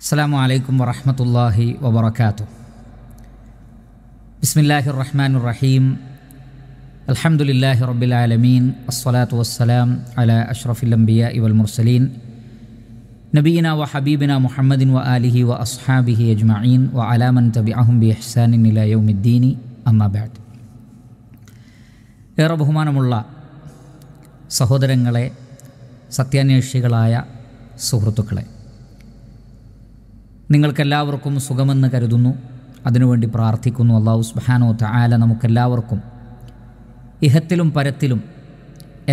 السلام عليكم ورحمة الله وبركاته بسم الله الرحمن الرحيم الحمد لله رب العالمين الصلاة والسلام على أشرف الأنبياء والمرسلين نبينا وحبيبنا محمد وآله وأصحابه أجمعين وعلى من تبعهم بإحسان إلى يوم الدين أما بعد يا رب ഏറെ ബഹുമാനമുള്ള സഹോദരങ്ങളെ സത്യാന്വേഷികളായ സുഹൃത്തുക്കളെ നിങ്ങൾക്കെല്ലാവർക്കും സുഖമെന്ന് കരുതുന്നു അതിനുവേണ്ടി പ്രാർത്ഥിക്കുന്നു അള്ളാഹു സുബാനോ തായാല നമുക്കെല്ലാവർക്കും ഇഹത്തിലും പരത്തിലും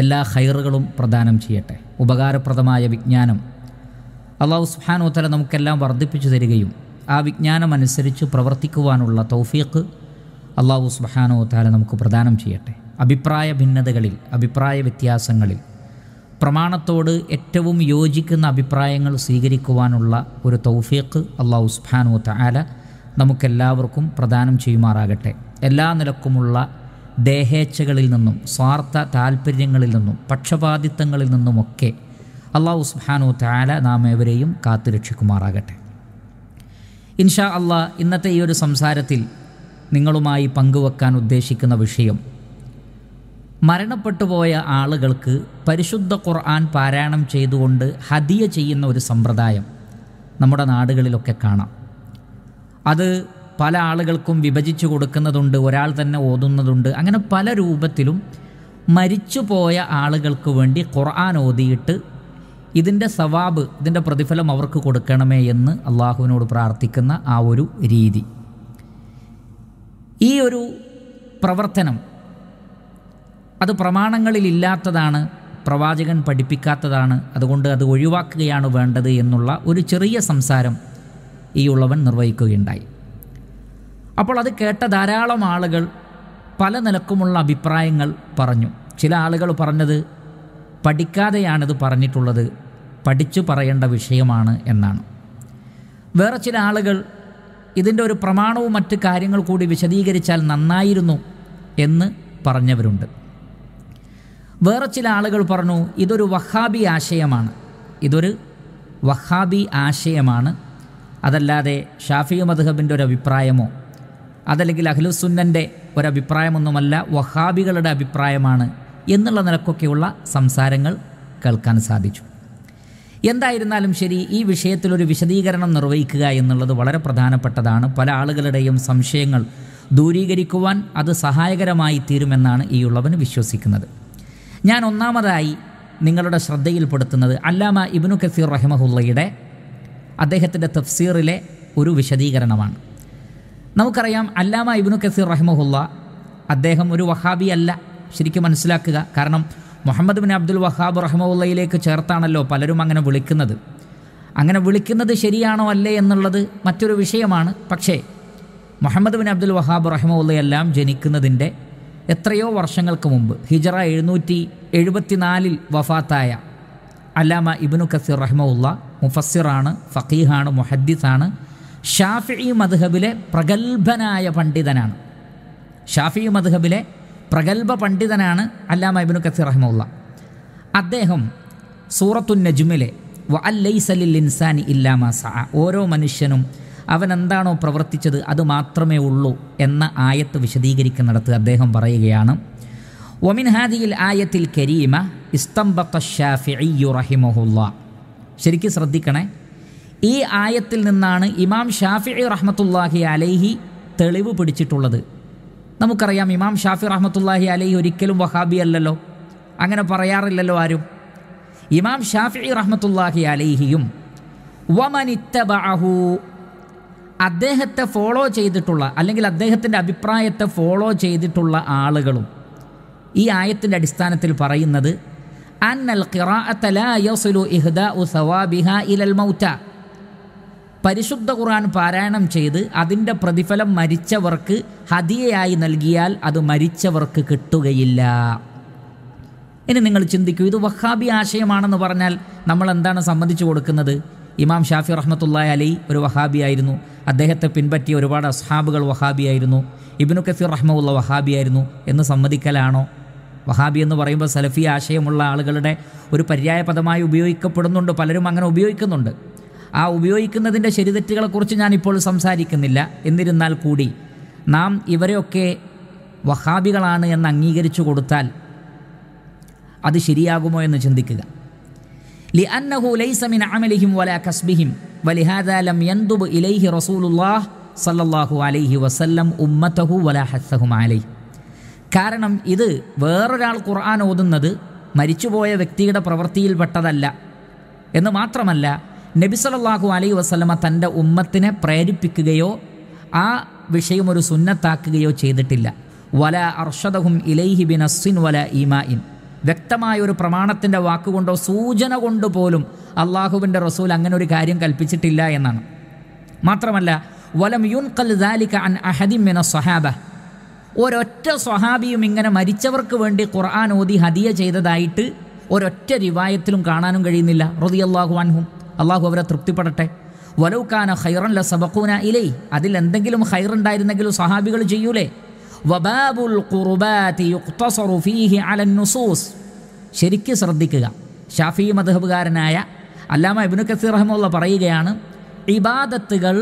എല്ലാ ഹൈറുകളും പ്രദാനം ചെയ്യട്ടെ ഉപകാരപ്രദമായ വിജ്ഞാനം അള്ളാഹു സുബാനോ തല നമുക്കെല്ലാം വർദ്ധിപ്പിച്ചു തരികയും ആ വിജ്ഞാനം അനുസരിച്ച് പ്രവർത്തിക്കുവാനുള്ള തൗഫീഖ് അള്ളാഹു സുബാനോ തല നമുക്ക് പ്രദാനം ചെയ്യട്ടെ അഭിപ്രായ ഭിന്നതകളിൽ അഭിപ്രായ വ്യത്യാസങ്ങളിൽ പ്രമാണത്തോട് ഏറ്റവും യോജിക്കുന്ന അഭിപ്രായങ്ങൾ സ്വീകരിക്കുവാനുള്ള ഒരു തൗഫീഖ് അള്ളാഹു സുബാനു താല നമുക്കെല്ലാവർക്കും പ്രദാനം ചെയ്യുമാറാകട്ടെ എല്ലാ നിലക്കുമുള്ള ദേഹേച്ഛകളിൽ നിന്നും സ്വാർത്ഥ താല്പര്യങ്ങളിൽ നിന്നും പക്ഷപാതിത്വങ്ങളിൽ നിന്നുമൊക്കെ അള്ളാഹു സുബാനു താല നാം ഏവരെയും കാത്തുരക്ഷിക്കുമാറാകട്ടെ ഇൻഷാ അള്ളാഹ് ഇന്നത്തെ ഈ ഒരു സംസാരത്തിൽ നിങ്ങളുമായി പങ്കുവെക്കാൻ ഉദ്ദേശിക്കുന്ന വിഷയം മരണപ്പെട്ടുപോയ ആളുകൾക്ക് പരിശുദ്ധ ഖുർആൻ പാരായണം ചെയ്തുകൊണ്ട് ഹദിയ ചെയ്യുന്ന ഒരു സമ്പ്രദായം നമ്മുടെ നാടുകളിലൊക്കെ കാണാം അത് പല ആളുകൾക്കും വിഭജിച്ചു കൊടുക്കുന്നതുണ്ട് ഒരാൾ തന്നെ ഓതുന്നതുണ്ട് അങ്ങനെ പല രൂപത്തിലും മരിച്ചുപോയ ആളുകൾക്ക് വേണ്ടി ഖുർആൻ ഓതിയിട്ട് ഇതിൻ്റെ സവാബ് ഇതിൻ്റെ പ്രതിഫലം അവർക്ക് കൊടുക്കണമേ എന്ന് അള്ളാഹുവിനോട് പ്രാർത്ഥിക്കുന്ന ആ ഒരു രീതി ഈ ഒരു പ്രവർത്തനം അത് പ്രമാണങ്ങളിലില്ലാത്തതാണ് പ്രവാചകൻ പഠിപ്പിക്കാത്തതാണ് അതുകൊണ്ട് അത് ഒഴിവാക്കുകയാണ് വേണ്ടത് എന്നുള്ള ഒരു ചെറിയ സംസാരം ഈ ഉള്ളവൻ നിർവഹിക്കുകയുണ്ടായി അപ്പോൾ അത് കേട്ട ധാരാളം ആളുകൾ പല നിലക്കുമുള്ള അഭിപ്രായങ്ങൾ പറഞ്ഞു ചില ആളുകൾ പറഞ്ഞത് പഠിക്കാതെയാണിത് പറഞ്ഞിട്ടുള്ളത് പഠിച്ചു പറയേണ്ട വിഷയമാണ് എന്നാണ് വേറെ ചില ആളുകൾ ഇതിൻ്റെ ഒരു പ്രമാണവും മറ്റ് കാര്യങ്ങൾ കൂടി വിശദീകരിച്ചാൽ നന്നായിരുന്നു എന്ന് പറഞ്ഞവരുണ്ട് വേറെ ചില ആളുകൾ പറഞ്ഞു ഇതൊരു വഹാബി ആശയമാണ് ഇതൊരു വഹാബി ആശയമാണ് അതല്ലാതെ ഷാഫി മധുഹബിൻ്റെ ഒരു അഭിപ്രായമോ അതല്ലെങ്കിൽ അഖിലുസുന്നൻ്റെ ഒരഭിപ്രായമൊന്നുമല്ല വഹാബികളുടെ അഭിപ്രായമാണ് എന്നുള്ള നിലക്കൊക്കെയുള്ള സംസാരങ്ങൾ കേൾക്കാൻ സാധിച്ചു എന്തായിരുന്നാലും ശരി ഈ വിഷയത്തിലൊരു വിശദീകരണം നിർവഹിക്കുക എന്നുള്ളത് വളരെ പ്രധാനപ്പെട്ടതാണ് പല ആളുകളുടെയും സംശയങ്ങൾ ദൂരീകരിക്കുവാൻ അത് സഹായകരമായി തീരുമെന്നാണ് ഈ ഉള്ളവന് വിശ്വസിക്കുന്നത് ഞാൻ ഒന്നാമതായി നിങ്ങളുടെ ശ്രദ്ധയിൽപ്പെടുത്തുന്നത് അല്ലാമ ഇബ്നു കസീർ റഹിമഹുല്ലയുടെ അദ്ദേഹത്തിൻ്റെ തഫ്സീറിലെ ഒരു വിശദീകരണമാണ് നമുക്കറിയാം അല്ലാമ ഇബ്നു കസീർ റഹിമഹുല്ല അദ്ദേഹം ഒരു വഹാബി അല്ല ശരിക്കും മനസ്സിലാക്കുക കാരണം മുഹമ്മദ് ബിൻ അബ്ദുൽ വഹാബ് റഹ്മുള്ളയിലേക്ക് ചേർത്താണല്ലോ പലരും അങ്ങനെ വിളിക്കുന്നത് അങ്ങനെ വിളിക്കുന്നത് ശരിയാണോ അല്ലേ എന്നുള്ളത് മറ്റൊരു വിഷയമാണ് പക്ഷേ മുഹമ്മദ് ബിൻ അബ്ദുൽ വഹാബ് റഹ്മുള്ളയെല്ലാം ജനിക്കുന്നതിൻ്റെ എത്രയോ വർഷങ്ങൾക്ക് മുമ്പ് ഹിജറ എഴുന്നൂറ്റി എഴുപത്തിനാലിൽ വഫാത്തായ അല്ലാമ ഇബിനു കസീർ റഹ്മുള്ള മുഫസ്സിറാണ് ഫക്കീഹാണ് മുഹദ്ദിസാണ് ഷാഫി മദ്ഹബിലെ പ്രഗത്ഭനായ പണ്ഡിതനാണ് ഷാഫി മദ്ഹബിലെ പ്രഗത്ഭ പണ്ഡിതനാണ് അല്ലാമ ഇബിനു കസീർ റഹ്മുള്ള അദ്ദേഹം സൂറത്തുൻ നജ്മിലെ വ അല്ലൈസലിൽ ഇൻസാനി ഇല്ലാമ സ ഓരോ മനുഷ്യനും അവൻ എന്താണോ പ്രവർത്തിച്ചത് അത് മാത്രമേ ഉള്ളൂ എന്ന ആയത്ത് വിശദീകരിക്കുന്നിടത്ത് അദ്ദേഹം പറയുകയാണ് ഒമിൻ ഹാദിയിൽ ആയത്തിൽ കരീമ ഇസ്തംബത്ത ഷാഫിഇ റഹിമഹുല്ല ശരിക്കും ശ്രദ്ധിക്കണേ ഈ ആയത്തിൽ നിന്നാണ് ഇമാം ഷാഫിഇ റഹ്മത്തുല്ലാഹി അലൈഹി തെളിവ് പിടിച്ചിട്ടുള്ളത് നമുക്കറിയാം ഇമാം ഷാഫി റഹ്മത്തുല്ലാഹി അലൈഹി ഒരിക്കലും വഹാബി അല്ലല്ലോ അങ്ങനെ പറയാറില്ലല്ലോ ആരും ഇമാം ഷാഫി റഹ്മത്തുല്ലാഹി അലൈഹിയും വമനിത്തബഅഹു അദ്ദേഹത്തെ ഫോളോ ചെയ്തിട്ടുള്ള അല്ലെങ്കിൽ അദ്ദേഹത്തിൻ്റെ അഭിപ്രായത്തെ ഫോളോ ചെയ്തിട്ടുള്ള ആളുകളും ഈ ആയത്തിൻ്റെ അടിസ്ഥാനത്തിൽ പറയുന്നത് അന്നൽ ഇലൽ പരിശുദ്ധ ഖുർആൻ പാരായണം ചെയ്ത് അതിൻ്റെ പ്രതിഫലം മരിച്ചവർക്ക് ഹതിയായി നൽകിയാൽ അത് മരിച്ചവർക്ക് കിട്ടുകയില്ല ഇനി നിങ്ങൾ ചിന്തിക്കൂ ഇത് വഹാബി ആശയമാണെന്ന് പറഞ്ഞാൽ നമ്മൾ എന്താണ് സംബന്ധിച്ചു കൊടുക്കുന്നത് ഇമാം ഷാഫി റഹ്മത്തുല്ലായ അലി ഒരു വഹാബിയായിരുന്നു അദ്ദേഹത്തെ പിൻപറ്റിയ ഒരുപാട് അസ്ഹാബുകൾ വഹാബിയായിരുന്നു ഇബിനു കസീർ റഹ്മുള്ള വഹാബിയായിരുന്നു എന്ന് സമ്മതിക്കലാണോ വഹാബി എന്ന് പറയുമ്പോൾ സലഫി ആശയമുള്ള ആളുകളുടെ ഒരു പര്യായ പദമായി ഉപയോഗിക്കപ്പെടുന്നുണ്ട് പലരും അങ്ങനെ ഉപയോഗിക്കുന്നുണ്ട് ആ ഉപയോഗിക്കുന്നതിൻ്റെ ശരിതെറ്റുകളെക്കുറിച്ച് ഞാനിപ്പോൾ സംസാരിക്കുന്നില്ല എന്നിരുന്നാൽ കൂടി നാം ഇവരെയൊക്കെ വഹാബികളാണ് എന്ന് അംഗീകരിച്ചു കൊടുത്താൽ അത് ശരിയാകുമോ എന്ന് ചിന്തിക്കുക لأنه ليس من عملهم ولا كسبهم ولهذا لم يندب إليه رسول الله صلى الله عليه وسلم ഉമ്മത്തഹു വലാ ഹസ്സഹും അലൈ കാരണം ഇത് വേറൊരാൾ ഖുർആൻ ഓതുന്നത് മരിച്ചുപോയ വ്യക്തിയുടെ പ്രവൃത്തിയിൽപ്പെട്ടതല്ല എന്ന് മാത്രമല്ല നബി സല്ലാഹു അലൈ വസ്ലമ തൻ്റെ ഉമ്മത്തിനെ പ്രേരിപ്പിക്കുകയോ ആ വിഷയം ഒരു സുന്നത്താക്കുകയോ ചെയ്തിട്ടില്ല വല അർഷദഹും ഇലൈഹി ബിൻ അസ്വിൻ വല ഈമാ ഇൻ വ്യക്തമായ ഒരു പ്രമാണത്തിൻ്റെ വാക്കുകൊണ്ടോ സൂചന കൊണ്ട് പോലും അള്ളാഹുവിൻ്റെ റസൂൽ അങ്ങനെ ഒരു കാര്യം കൽപ്പിച്ചിട്ടില്ല എന്നാണ് മാത്രമല്ല വലം യുൻഖൽ ദാലിക അൻ അഹദിമിന സ്വഹാബ ഒരൊറ്റ സ്വഹാബിയും ഇങ്ങനെ മരിച്ചവർക്ക് വേണ്ടി ഖുർആൻ ഓതി ഹദിയ ചെയ്തതായിട്ട് ഒരൊറ്റ രിവായത്തിലും കാണാനും കഴിയുന്നില്ല റുദി അള്ളാഹു അൻഹും അള്ളാഹു അവരെ തൃപ്തിപ്പെടട്ടെ കാന ഖൈറൻ ല സബക്കൂന ഇലൈ അതിൽ എന്തെങ്കിലും ഖൈറുണ്ടായിരുന്നെങ്കിലും സ്വഹാബികൾ ചെയ്യൂലേ വബാബുൽ ഖുർബാത്തി യുക്തസറു ഫീഹി അലൻ നുസൂസ് ശരിക്ക് ശ്രദ്ധിക്കുക ഷാഫി മധബുകാരനായ അല്ലാമ ഇബിനു കസീർ റഹ്മുള്ള പറയുകയാണ് ഇബാദത്തുകൾ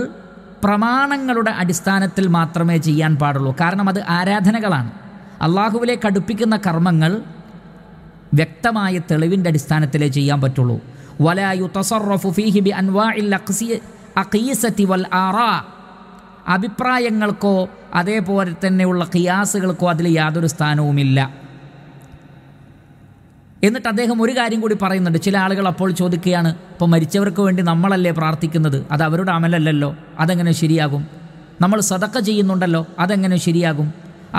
പ്രമാണങ്ങളുടെ അടിസ്ഥാനത്തിൽ മാത്രമേ ചെയ്യാൻ പാടുള്ളൂ കാരണം അത് ആരാധനകളാണ് അള്ളാഹുവിലെ കടുപ്പിക്കുന്ന കർമ്മങ്ങൾ വ്യക്തമായ തെളിവിൻ്റെ അടിസ്ഥാനത്തിലേ ചെയ്യാൻ പറ്റുള്ളൂ വലായു തസറഫു ഫീഹി ബി അൻവാ ഇൽ അഖീസത്തി വൽ ആറാ അഭിപ്രായങ്ങൾക്കോ അതേപോലെ തന്നെയുള്ള കിയാസുകൾക്കോ അതിൽ യാതൊരു സ്ഥാനവുമില്ല എന്നിട്ട് അദ്ദേഹം ഒരു കാര്യം കൂടി പറയുന്നുണ്ട് ചില ആളുകൾ അപ്പോൾ ചോദിക്കുകയാണ് ഇപ്പോൾ മരിച്ചവർക്ക് വേണ്ടി നമ്മളല്ലേ പ്രാർത്ഥിക്കുന്നത് അത് അവരുടെ അമലല്ലല്ലോ അതെങ്ങനെ ശരിയാകും നമ്മൾ സതക്ക ചെയ്യുന്നുണ്ടല്ലോ അതെങ്ങനെ ശരിയാകും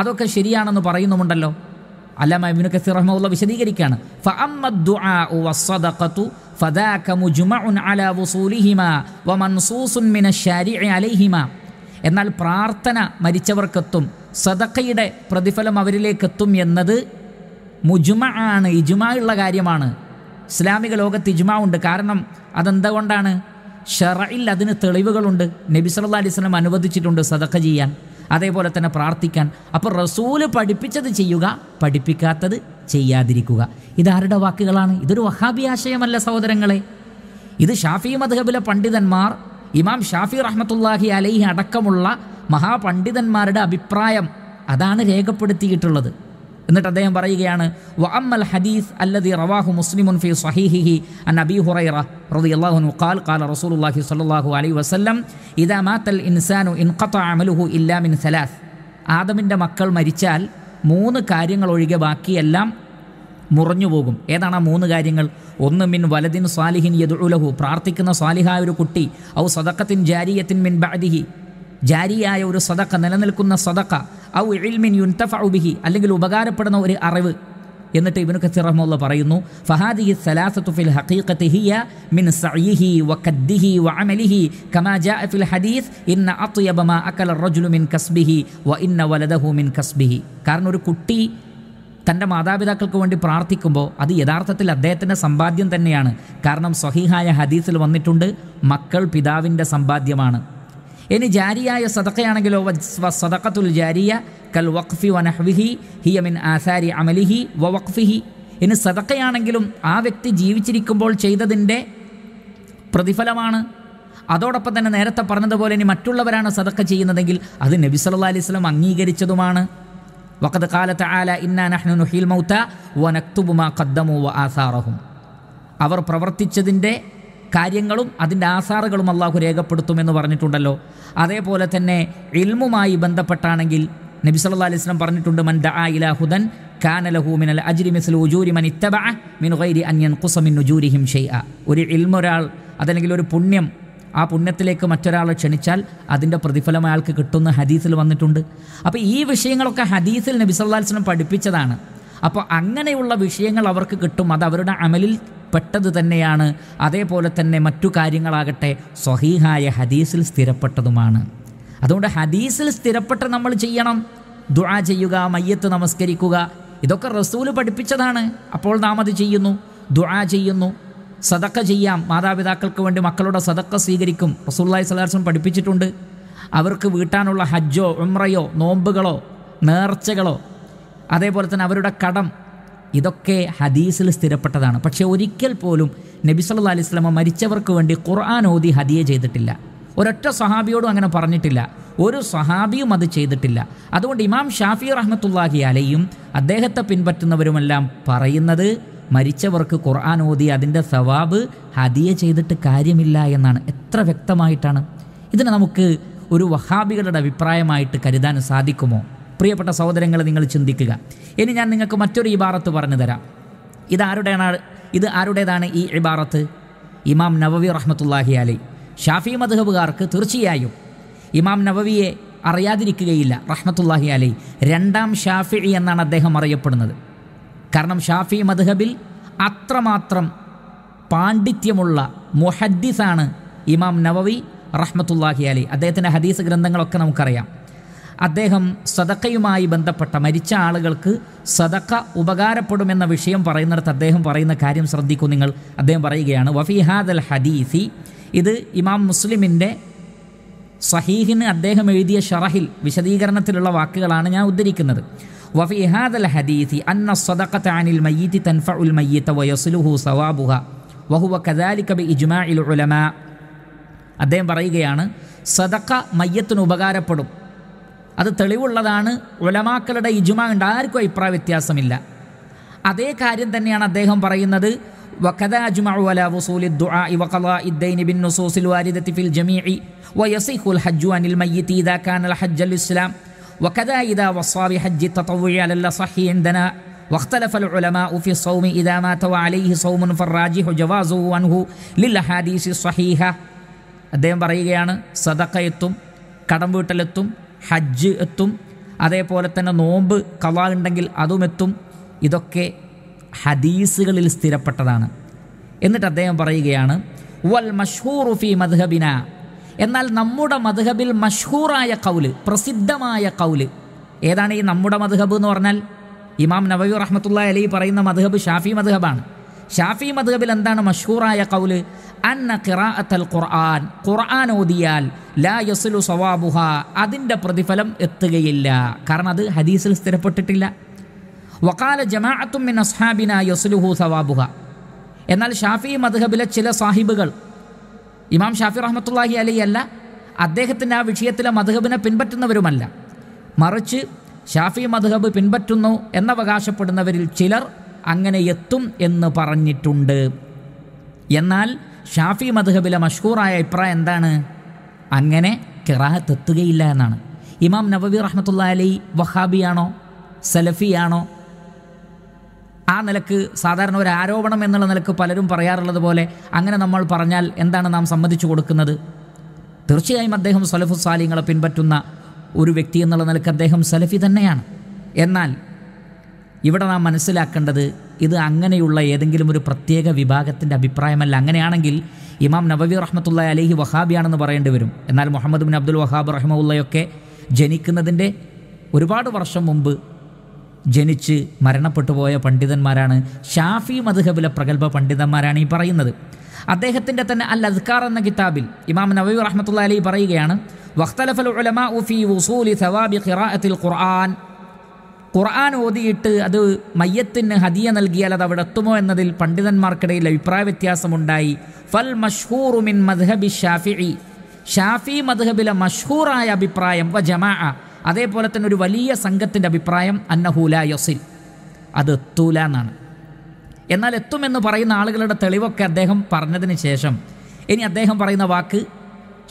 അതൊക്കെ ശരിയാണെന്ന് പറയുന്നുമുണ്ടല്ലോ അല്ലാമ ഇബ്നു കസീർ വിശദീകരിക്കുകയാണ് فأما الدعاء والصدقة فذاك مجمع على وصولهما ومنصوص من الشارع عليهما എന്നാൽ പ്രാർത്ഥന മരിച്ചവർക്കെത്തും സദക്കയുടെ പ്രതിഫലം അവരിലേക്കെത്തും എന്നത് മുജുമ ആണ് ഉള്ള കാര്യമാണ് ഇസ്ലാമിക ലോകത്ത് ഇജുമ ഉണ്ട് കാരണം അതെന്തുകൊണ്ടാണ് ഷറയിൽ അതിന് തെളിവുകളുണ്ട് നബി സല്ലാ അലിസ്ലം അനുവദിച്ചിട്ടുണ്ട് സദക്ക ചെയ്യാൻ അതേപോലെ തന്നെ പ്രാർത്ഥിക്കാൻ അപ്പോൾ റസൂല് പഠിപ്പിച്ചത് ചെയ്യുക പഠിപ്പിക്കാത്തത് ചെയ്യാതിരിക്കുക ഇതാരുടെ വാക്കുകളാണ് ഇതൊരു വഹാബി ആശയമല്ല സഹോദരങ്ങളെ ഇത് ഷാഫി മധബിലെ പണ്ഡിതന്മാർ ഇമാം ഷാഫി റഹ്മത്തുല്ലാഹി അലൈഹി അടക്കമുള്ള മഹാപണ്ഡിതന്മാരുടെ അഭിപ്രായം അതാണ് രേഖപ്പെടുത്തിയിട്ടുള്ളത് എന്നിട്ട് അദ്ദേഹം പറയുകയാണ് വഅമ്മൽ ഹദീസ് അല്ലതി റവാഹു മുസ്ലിമുൻ ഫി സഹീഹിഹി അൻ അബി ഹുറൈറ റളിയല്ലാഹു അൻഹു ഖാൽ ഖാല റസൂലുള്ളാഹി സ്വല്ലല്ലാഹു അലൈഹി വസല്ലം ഇദാ മാതൽ ഇൻസാനു ഇൻഖത അമലുഹു ഇല്ലാ മിൻ സലാസ് ആദമിൻ്റെ മക്കൾ മരിച്ചാൽ മൂന്ന് കാര്യങ്ങൾ ഒഴികെ ബാക്കിയെല്ലാം മുറഞ്ഞുപോകും ഏതാണ് ആ മൂന്ന് കാര്യങ്ങൾ ഒന്ന് മിൻ വലദിൻ സാലിഹിൻ യദുലഹു പ്രാർത്ഥിക്കുന്ന സാലിഹായ ഒരു കുട്ടി ഔ സദക്കത്തിൻ ജാരിയത്തിൻ മിൻ ബാദിഹി ജാരിയായ ഒരു സദക്ക നിലനിൽക്കുന്ന സദക്ക ഔ ഇൽമിൻ യുൻതഫ ഉബിഹി അല്ലെങ്കിൽ ഉപകാരപ്പെടുന്ന ഒരു അറിവ് എന്നിട്ട് ഇബിനു കസീർ റഹ്മുള്ള പറയുന്നു ഫഹാദിഹി സലാസത്തു ഫിൽ ഹഖീഖത്തി ഹിയ മിൻ സഈഹി വഖദ്ദിഹി വഅമലിഹി കമാ ജാഅ ഫിൽ ഹദീസ് ഇന്ന അത്യബ മാ അകല റജുലു മിൻ കസ്ബിഹി വ ഇന്ന വലദഹു മിൻ കസ്ബിഹി കാരണം ഒരു കുട്ടി തൻ്റെ മാതാപിതാക്കൾക്ക് വേണ്ടി പ്രാർത്ഥിക്കുമ്പോൾ അത് യഥാർത്ഥത്തിൽ അദ്ദേഹത്തിൻ്റെ സമ്പാദ്യം തന്നെയാണ് കാരണം സ്വഹീഹായ ഹദീസിൽ വന്നിട്ടുണ്ട് മക്കൾ പിതാവിൻ്റെ സമ്പാദ്യമാണ് ഇനി ജാരിയായ സദക്കയാണെങ്കിലോ സദക്കത്തുൽ ജാരിയ കൽ വഖഫി വനഹ്വിഹി ഹിയമിൻ ആസാരി അമലിഹി വ വഖഫിഹി ഇനി സദക്കയാണെങ്കിലും ആ വ്യക്തി ജീവിച്ചിരിക്കുമ്പോൾ ചെയ്തതിൻ്റെ പ്രതിഫലമാണ് അതോടൊപ്പം തന്നെ നേരത്തെ പറഞ്ഞതുപോലെ ഇനി മറ്റുള്ളവരാണ് സദക്ക ചെയ്യുന്നതെങ്കിൽ അത് നബി സല്ലാ അലൈഹി സ്വലം അംഗീകരിച്ചതുമാണ് വഖദ് കാല തആല ഇന്നാ നഹ്നു നുഹിൽ മൗത വനക്തുബു മാ ഖദ്ദമു വ അവർ പ്രവർത്തിച്ചതിൻ്റെ കാര്യങ്ങളും അതിൻ്റെ ആസാറുകളും അള്ളാഹു രേഖപ്പെടുത്തുമെന്ന് പറഞ്ഞിട്ടുണ്ടല്ലോ അതേപോലെ തന്നെ ഇൽമുമായി ബന്ധപ്പെട്ടാണെങ്കിൽ നബി സല്ലാ അലൈഹി സ്വലം പറഞ്ഞിട്ടുണ്ട് മൻ ദാ ഇലാ ഹുദൻ കാനലഹു മിനൽ അജ്രി മിസ്ലു ഉജൂരി മൻ ഇത്തബഅ മിൻ ഗൈരി അൻ യൻഖുസ മിൻ ഉജൂരിഹിം ഷൈഅ ഒരു ഇൽമൊരാൾ അതല്ലെങ്കിൽ ഒരു പുണ്യം ആ പുണ്യത്തിലേക്ക് മറ്റൊരാളെ ക്ഷണിച്ചാൽ അതിൻ്റെ പ്രതിഫലം അയാൾക്ക് കിട്ടുന്ന ഹദീസിൽ വന്നിട്ടുണ്ട് അപ്പോൾ ഈ വിഷയങ്ങളൊക്കെ ഹദീസിൽ നബി സല്ലാ പഠിപ്പിച്ചതാണ് അപ്പോൾ അങ്ങനെയുള്ള വിഷയങ്ങൾ അവർക്ക് കിട്ടും അത് അവരുടെ അമലിൽ പെട്ടത് തന്നെയാണ് അതേപോലെ തന്നെ മറ്റു കാര്യങ്ങളാകട്ടെ സ്വഹീഹായ ഹദീസിൽ സ്ഥിരപ്പെട്ടതുമാണ് അതുകൊണ്ട് ഹദീസിൽ സ്ഥിരപ്പെട്ട നമ്മൾ ചെയ്യണം ദുആ ചെയ്യുക മയ്യത്ത് നമസ്കരിക്കുക ഇതൊക്കെ റസൂല് പഠിപ്പിച്ചതാണ് അപ്പോൾ നാം അത് ചെയ്യുന്നു ദുആ ചെയ്യുന്നു സതക്ക ചെയ്യാം മാതാപിതാക്കൾക്ക് വേണ്ടി മക്കളുടെ സതക്ക സ്വീകരിക്കും റസൂള്ളി സലാസം പഠിപ്പിച്ചിട്ടുണ്ട് അവർക്ക് വീട്ടാനുള്ള ഹജ്ജോ ഉമ്രയോ നോമ്പുകളോ നേർച്ചകളോ അതേപോലെ തന്നെ അവരുടെ കടം ഇതൊക്കെ ഹദീസിൽ സ്ഥിരപ്പെട്ടതാണ് പക്ഷേ ഒരിക്കൽ പോലും നബി സല്ലാ അലൈഹി സ്വലമ മരിച്ചവർക്ക് വേണ്ടി ഖുർആൻ ഓതി ഹദിയെ ചെയ്തിട്ടില്ല ഒരൊറ്റ സഹാബിയോടും അങ്ങനെ പറഞ്ഞിട്ടില്ല ഒരു സഹാബിയും അത് ചെയ്തിട്ടില്ല അതുകൊണ്ട് ഇമാം ഷാഫി റഹ്മത്തുല്ലാഹി അലയും അദ്ദേഹത്തെ പിൻപറ്റുന്നവരുമെല്ലാം പറയുന്നത് മരിച്ചവർക്ക് ഖുർആൻ ഓതി അതിൻ്റെ സവാബ് ഹദിയ ചെയ്തിട്ട് കാര്യമില്ല എന്നാണ് എത്ര വ്യക്തമായിട്ടാണ് ഇതിനെ നമുക്ക് ഒരു വഹാബികളുടെ അഭിപ്രായമായിട്ട് കരുതാൻ സാധിക്കുമോ പ്രിയപ്പെട്ട സഹോദരങ്ങളെ നിങ്ങൾ ചിന്തിക്കുക ഇനി ഞാൻ നിങ്ങൾക്ക് മറ്റൊരു ഇബാറത്ത് പറഞ്ഞു തരാം ഇതാരുടെയാണ് ഇത് ആരുടേതാണ് ഈ ഇബാറത്ത് ഇമാം നവവി റഹ്മത്തുല്ലാഹി അലി ഷാഫി മധുഹബുകാർക്ക് തീർച്ചയായും ഇമാം നവവിയെ അറിയാതിരിക്കുകയില്ല റഹ്മത്തുല്ലാഹി അലി രണ്ടാം ഷാഫി എന്നാണ് അദ്ദേഹം അറിയപ്പെടുന്നത് കാരണം ഷാഫി മദ്ഹബിൽ അത്രമാത്രം പാണ്ഡിത്യമുള്ള മുഹദ്ദിസാണ് ഇമാം നവവി റഹ്മത്തുല്ലാഹി അലി അദ്ദേഹത്തിൻ്റെ ഹദീസ് ഗ്രന്ഥങ്ങളൊക്കെ നമുക്കറിയാം അദ്ദേഹം സദക്കയുമായി ബന്ധപ്പെട്ട മരിച്ച ആളുകൾക്ക് സദക്ക ഉപകാരപ്പെടുമെന്ന വിഷയം പറയുന്നിടത്ത് അദ്ദേഹം പറയുന്ന കാര്യം ശ്രദ്ധിക്കൂ നിങ്ങൾ അദ്ദേഹം പറയുകയാണ് വഫിഹാദൽ ഹദീസി ഇത് ഇമാം മുസ്ലിമിൻ്റെ സഹീഹിന് അദ്ദേഹം എഴുതിയ ഷറഹിൽ വിശദീകരണത്തിലുള്ള വാക്കുകളാണ് ഞാൻ ഉദ്ധരിക്കുന്നത് വഫി ഹാദൽ ഹദീസി അന്ന സദഖത്ത അനിൽ മയ്യത്തി തൻഫഉൽ മയ്യത്ത വയസ്ലുഹു സവാബുഹ വഹുവ കദാലിക ബി ഇജ്മാ ഇൽ ഉലമ അദ്ദേഹം പറയുകയാണ് സദക്ക മയ്യത്തിന് ഉപകാരപ്പെടും അത് തെളിവുള്ളതാണ് ഉലമാക്കളുടെ ഇജുമ ഉണ്ട് ആർക്കും അഭിപ്രായ വ്യത്യാസമില്ല അതേ കാര്യം തന്നെയാണ് അദ്ദേഹം പറയുന്നത് وكذا أجمع على وصول الدعاء وقضاء الدين بالنصوص الواردة في الجميع ويصح الحج عن الميت إذا كان الحج للإسلام وكذا إذا وصى بحج التطوع على الأصح عندنا واختلف العلماء في الصوم إذا مات وعليه صوم فالراجح جوازه عنه للأحاديث الصحيحة അദ്ദേഹം പറയുകയാണ് സദക്ക എത്തും കടം വീട്ടലെത്തും ഹജ്ജ് എത്തും അതേപോലെ തന്നെ നോമ്പ് കല ഉണ്ടെങ്കിൽ അതും എത്തും ഇതൊക്കെ ഹദീസുകളിൽ സ്ഥിരപ്പെട്ടതാണ് എന്നിട്ട് അദ്ദേഹം പറയുകയാണ് വൽ മഷൂറുഫി മദ്ഹബിന എന്നാൽ നമ്മുടെ മധുഹബിൽ മഷ്ഹൂറായ കൗല് പ്രസിദ്ധമായ കൗല് ഏതാണ് ഈ നമ്മുടെ മധുഹബ് എന്ന് പറഞ്ഞാൽ ഇമാം നവയു റഹ്മത്തുള്ള അലി പറയുന്ന മധുഹബ് ഷാഫി മധുഹബാണ് ഷാഫി മധുഹബിൽ എന്താണ് മഷ്ഹൂറായ കൗല് അന്ന ഖിറാഅത്തൽ ഖുർആൻ ഖുർആൻ ഓതിയാൽ ലാ യസുലു സവാബുഹ അതിൻ്റെ പ്രതിഫലം എത്തുകയില്ല കാരണം അത് ഹദീസിൽ സ്ഥിരപ്പെട്ടിട്ടില്ല വക്കാല ജമാഅത്തും മിൻ അസ്ഹാബിന യസുലുഹു സവാബുഹ എന്നാൽ ഷാഫി മധുഹബിലെ ചില സാഹിബുകൾ ഇമാം ഷാഫി റഹ്മത്തുള്ളാഹി അലി അല്ല അദ്ദേഹത്തിൻ്റെ ആ വിഷയത്തിലെ മധുഹബിനെ പിൻപറ്റുന്നവരുമല്ല മറിച്ച് ഷാഫി മധുഹബ് പിൻപറ്റുന്നു എന്നവകാശപ്പെടുന്നവരിൽ ചിലർ അങ്ങനെ എത്തും എന്ന് പറഞ്ഞിട്ടുണ്ട് എന്നാൽ ഷാഫി മധുഹബിലെ മഷ്കൂറായ അഭിപ്രായം എന്താണ് അങ്ങനെ കിറാഹത്ത് എത്തുകയില്ല എന്നാണ് ഇമാം നബബി റഹ്മത്തുള്ള അലി വഹാബിയാണോ സലഫിയാണോ ആ നിലക്ക് സാധാരണ ഒരു ആരോപണം എന്നുള്ള നിലക്ക് പലരും പറയാറുള്ളത് പോലെ അങ്ങനെ നമ്മൾ പറഞ്ഞാൽ എന്താണ് നാം സമ്മതിച്ചു കൊടുക്കുന്നത് തീർച്ചയായും അദ്ദേഹം സലഫു സാലിങ്ങളെ പിൻപറ്റുന്ന ഒരു വ്യക്തി എന്നുള്ള നിലക്ക് അദ്ദേഹം സലഫി തന്നെയാണ് എന്നാൽ ഇവിടെ നാം മനസ്സിലാക്കേണ്ടത് ഇത് അങ്ങനെയുള്ള ഏതെങ്കിലും ഒരു പ്രത്യേക വിഭാഗത്തിൻ്റെ അഭിപ്രായമല്ല അങ്ങനെയാണെങ്കിൽ ഇമാം നബബി റഹ്മത്തുള്ള അലഹി വഹാബിയാണെന്ന് പറയേണ്ടി വരും എന്നാൽ മുഹമ്മദ് ബിൻ അബ്ദുൽ വഹാബ് റഹ്മുള്ളയൊക്കെ ജനിക്കുന്നതിൻ്റെ ഒരുപാട് വർഷം മുമ്പ് ജനിച്ച് മരണപ്പെട്ടുപോയ പണ്ഡിതന്മാരാണ് ഷാഫി മധുഹബിലെ പ്രഗത്ഭ പണ്ഡിതന്മാരാണ് ഈ പറയുന്നത് അദ്ദേഹത്തിൻ്റെ തന്നെ അൽ അസ്കാർ എന്ന കിതാബിൽ ഇമാം നബീ റഹ്മത്തുള്ള അലി പറയുകയാണ് ഉലമാ വസൂലി ഖിറാഅത്തിൽ ഖുർആൻ ഖുർആൻ ഓതിയിട്ട് അത് മയ്യത്തിന് ഹദിയ നൽകിയാൽ അത് അവിടെ എത്തുമോ എന്നതിൽ പണ്ഡിതന്മാർക്കിടയിൽ അഭിപ്രായ വ്യത്യാസമുണ്ടായി ഫൽ മഷ്ഹൂറു മിൻ മദ്ഹബി ഷാഫി മദ്ഹബിലെ മഷ്ഹൂറായ അഭിപ്രായം വ ജമാഅ അതേപോലെ തന്നെ ഒരു വലിയ സംഘത്തിൻ്റെ അഭിപ്രായം അന്നഹൂല യൊസിൽ അത് എത്തൂല എന്നാണ് എന്നാൽ എത്തുമെന്ന് പറയുന്ന ആളുകളുടെ തെളിവൊക്കെ അദ്ദേഹം പറഞ്ഞതിന് ശേഷം ഇനി അദ്ദേഹം പറയുന്ന വാക്ക്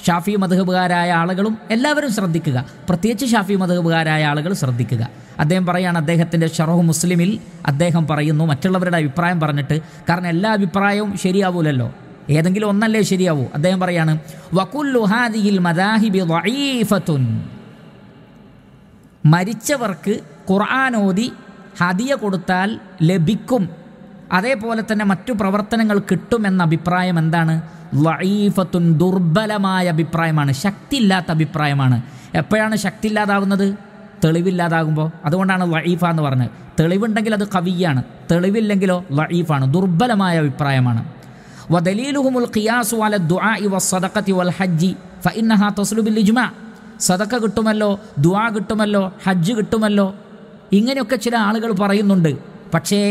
ഷാഫി മധുഹബുകാരായ ആളുകളും എല്ലാവരും ശ്രദ്ധിക്കുക പ്രത്യേകിച്ച് ഷാഫി മധുഹബുകാരായ ആളുകൾ ശ്രദ്ധിക്കുക അദ്ദേഹം പറയുകയാണ് അദ്ദേഹത്തിൻ്റെ ഷറോഹ് മുസ്ലിമിൽ അദ്ദേഹം പറയുന്നു മറ്റുള്ളവരുടെ അഭിപ്രായം പറഞ്ഞിട്ട് കാരണം എല്ലാ അഭിപ്രായവും ശരിയാവൂലല്ലോ ഏതെങ്കിലും ഒന്നല്ലേ ശരിയാവൂ അദ്ദേഹം പറയുകയാണ് വക്കുൽ മദാഹിബി മരിച്ചവർക്ക് ഖുർആാനോതി ഹദിയ കൊടുത്താൽ ലഭിക്കും അതേപോലെ തന്നെ മറ്റു പ്രവർത്തനങ്ങൾ കിട്ടുമെന്ന അഭിപ്രായം എന്താണ് വൈഫത്തുൻ ദുർബലമായ അഭിപ്രായമാണ് ശക്തിയില്ലാത്ത അഭിപ്രായമാണ് എപ്പോഴാണ് ശക്തി ഇല്ലാതാവുന്നത് തെളിവില്ലാതാകുമ്പോൾ അതുകൊണ്ടാണ് വൈഫ എന്ന് പറഞ്ഞത് തെളിവുണ്ടെങ്കിൽ അത് കവിയാണ് തെളിവില്ലെങ്കിലോ വൈഫാണ് ദുർബലമായ അഭിപ്രായമാണ് വദലീലുഹുമുൽ ഖിയാസു അല ദുആ ഇ വസ്സദഖത്തി വൽ ഹജ്ജി ഫഇന്നഹാ തസ്ലുബിൽ ഇജ്മാ സതക്ക കിട്ടുമല്ലോ ദുവാ കിട്ടുമല്ലോ ഹജ്ജ് കിട്ടുമല്ലോ ഇങ്ങനെയൊക്കെ ചില ആളുകൾ പറയുന്നുണ്ട് പക്ഷേ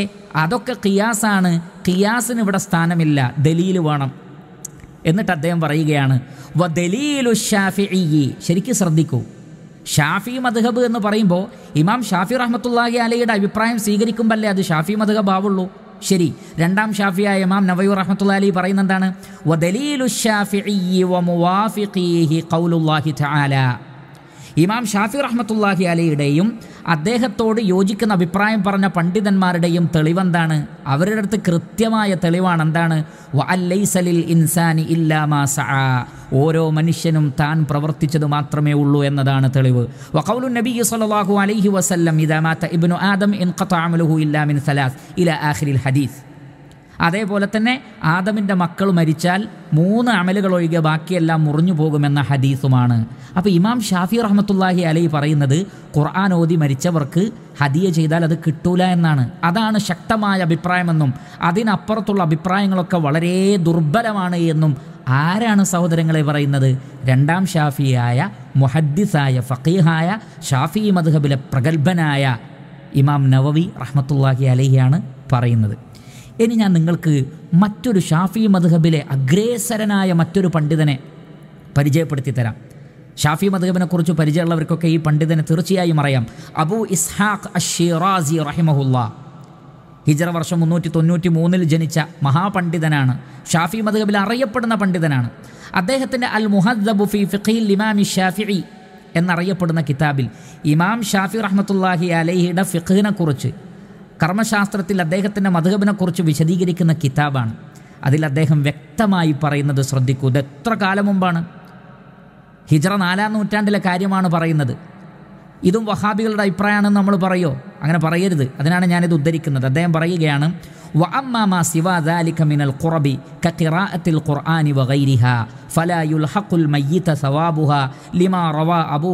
അതൊക്കെ കിയാസാണ് കിയാസിന് ഇവിടെ സ്ഥാനമില്ല ദലീൽ വേണം എന്നിട്ട് അദ്ദേഹം പറയുകയാണ് വ ദലീലു ഷാഫിഇ ശരിക്കും ശ്രദ്ധിക്കൂ ഷാഫി മദ്ഹബ് എന്ന് പറയുമ്പോൾ ഇമാം ഷാഫി റഹ്മത്തുള്ളാഹി അലയുടെ അഭിപ്രായം സ്വീകരിക്കുമ്പോഴല്ലേ അത് ഷാഫി മദ്ഹബ് ആവുള്ളൂ ശരി രണ്ടാം ഷാഫിയായ ഇമാം നവയു റഹ്മത്തുള്ള അലി പറയുന്ന എന്താണ് വദലീലു ഷാഫിഇ വ മുവാഫിഖീഹി ഖൗലുല്ലാഹി തആല ഇമാം ഷാഫി റഹ്മത്തുല്ലാഹി അലിയുടെയും അദ്ദേഹത്തോട് യോജിക്കുന്ന അഭിപ്രായം പറഞ്ഞ പണ്ഡിതന്മാരുടെയും തെളിവെന്താണ് അവരുടെ അടുത്ത് കൃത്യമായ തെളിവാണ് എന്താണ് വഅല്ലൈസലിൽ ഇൻസാനി ഇല്ലാമാസ ഓരോ മനുഷ്യനും താൻ പ്രവർത്തിച്ചത് മാത്രമേ ഉള്ളൂ എന്നതാണ് തെളിവ് വഖൗലു നബി സല്ലല്ലാഹു അലൈഹി വസല്ലം ഇദാ മാത ഇബ്നു ആദം ഇൻ അമലുഹു ഇല്ലാ മിൻ സലാസ് ഇല ആഖിരിൽ ഹദീസ് അതേപോലെ തന്നെ ആദമിൻ്റെ മക്കൾ മരിച്ചാൽ മൂന്ന് അമലുകൾ ഒഴികെ ബാക്കിയെല്ലാം മുറിഞ്ഞു പോകുമെന്ന ഹദീസുമാണ് അപ്പോൾ ഇമാം ഷാഫി റഹമത്തുല്ലാഹി അലൈ പറയുന്നത് ഖുർആൻ ഓതി മരിച്ചവർക്ക് ഹദിയ ചെയ്താൽ അത് കിട്ടൂല എന്നാണ് അതാണ് ശക്തമായ അഭിപ്രായമെന്നും അതിനപ്പുറത്തുള്ള അഭിപ്രായങ്ങളൊക്കെ വളരെ ദുർബലമാണ് എന്നും ആരാണ് സഹോദരങ്ങളെ പറയുന്നത് രണ്ടാം ഷാഫിയായ മുഹദ്ദിസായ ഫക്കീഹായ ഷാഫി മധുഹബിലെ പ്രഗത്ഭനായ ഇമാം നവവി റഹ്മത്തുല്ലാഹി അലഹിയാണ് പറയുന്നത് ഇനി ഞാൻ നിങ്ങൾക്ക് മറ്റൊരു ഷാഫി മധുഹബിലെ അഗ്രേസരനായ മറ്റൊരു പണ്ഡിതനെ പരിചയപ്പെടുത്തി തരാം ഷാഫി മധുഹബിനെക്കുറിച്ച് പരിചയമുള്ളവർക്കൊക്കെ ഈ പണ്ഡിതനെ തീർച്ചയായും അറിയാം അബു ഇസ്ഹാഖ് അഷിറാസി റഹിമഹുല്ല ഹിജറ വർഷം മുന്നൂറ്റി തൊണ്ണൂറ്റി മൂന്നിൽ ജനിച്ച മഹാപണ്ഡിതനാണ് ഷാഫി മധുഹബിൽ അറിയപ്പെടുന്ന പണ്ഡിതനാണ് അദ്ദേഹത്തിൻ്റെ അൽ മുഹദ്ബു ഫി ഫിഖി ലിമാമി ഷാഫി എന്നറിയപ്പെടുന്ന കിതാബിൽ ഇമാം ഷാഫി റഹ്മത്തുല്ലാഹി അലൈഹിയുടെ ഫിഖിനെക്കുറിച്ച് കർമ്മശാസ്ത്രത്തിൽ അദ്ദേഹത്തിൻ്റെ മധുഹബിനെക്കുറിച്ച് വിശദീകരിക്കുന്ന കിതാബാണ് അതിൽ അദ്ദേഹം വ്യക്തമായി പറയുന്നത് ശ്രദ്ധിക്കൂ ഇത് എത്ര കാലം മുമ്പാണ് ഹിജറ നാലാം നൂറ്റാണ്ടിലെ കാര്യമാണ് പറയുന്നത് ഇതും വഹാബികളുടെ അഭിപ്രായമാണെന്ന് നമ്മൾ പറയോ അങ്ങനെ പറയരുത് അതിനാണ് ഞാനിത് ഉദ്ധരിക്കുന്നത് അദ്ദേഹം പറയുകയാണ് ദാലിക മിനൽ ഖുർആനി ഫലാ യുൽഹഖുൽ മയ്യിത ലിമാ അബൂ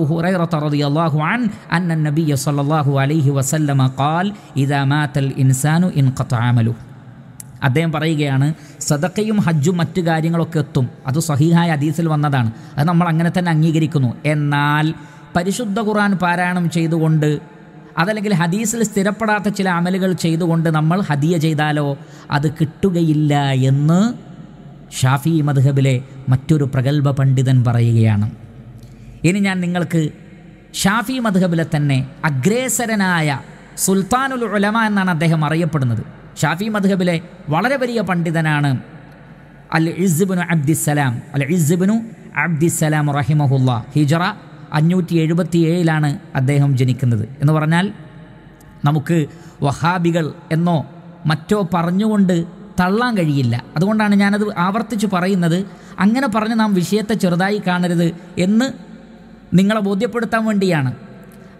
റളിയല്ലാഹു അൻ അന്ന നബിയ സല്ലല്ലാഹു അലൈഹി വസല്ലമ ഖാൽ ഇദാ മാതൽ ഇൻസാനു അമലു അദ്ദേഹം പറയുകയാണ് സദക്കയും ഹജ്ജും മറ്റു കാര്യങ്ങളൊക്കെ എത്തും അത് സഹിഹായ അദീസിൽ വന്നതാണ് അത് നമ്മൾ അങ്ങനെ തന്നെ അംഗീകരിക്കുന്നു എന്നാൽ പരിശുദ്ധ ഖുർആൻ പാരായണം ചെയ്തുകൊണ്ട് അതല്ലെങ്കിൽ ഹദീസിൽ സ്ഥിരപ്പെടാത്ത ചില അമലുകൾ ചെയ്തുകൊണ്ട് നമ്മൾ ഹദിയ ചെയ്താലോ അത് കിട്ടുകയില്ല എന്ന് ഷാഫി മദ്ഹബിലെ മറ്റൊരു പ്രഗത്ഭ പണ്ഡിതൻ പറയുകയാണ് ഇനി ഞാൻ നിങ്ങൾക്ക് ഷാഫി മദ്ഹബിലെ തന്നെ അഗ്രേസരനായ സുൽത്താനുൽ ഉലമ എന്നാണ് അദ്ദേഹം അറിയപ്പെടുന്നത് ഷാഫി മദ്ഹബിലെ വളരെ വലിയ പണ്ഡിതനാണ് അൽ ഇസ്ബിനു അബ്ദിസ്സലാം അൽ ഇസ്ബിനു അബ്ദിസ്സലാം റഹിമഹുല്ല ഹിജറ അഞ്ഞൂറ്റി എഴുപത്തിയേഴിലാണ് അദ്ദേഹം ജനിക്കുന്നത് എന്ന് പറഞ്ഞാൽ നമുക്ക് വഹാബികൾ എന്നോ മറ്റോ പറഞ്ഞുകൊണ്ട് തള്ളാൻ കഴിയില്ല അതുകൊണ്ടാണ് ഞാനത് ആവർത്തിച്ച് പറയുന്നത് അങ്ങനെ പറഞ്ഞ് നാം വിഷയത്തെ ചെറുതായി കാണരുത് എന്ന് നിങ്ങളെ ബോധ്യപ്പെടുത്താൻ വേണ്ടിയാണ്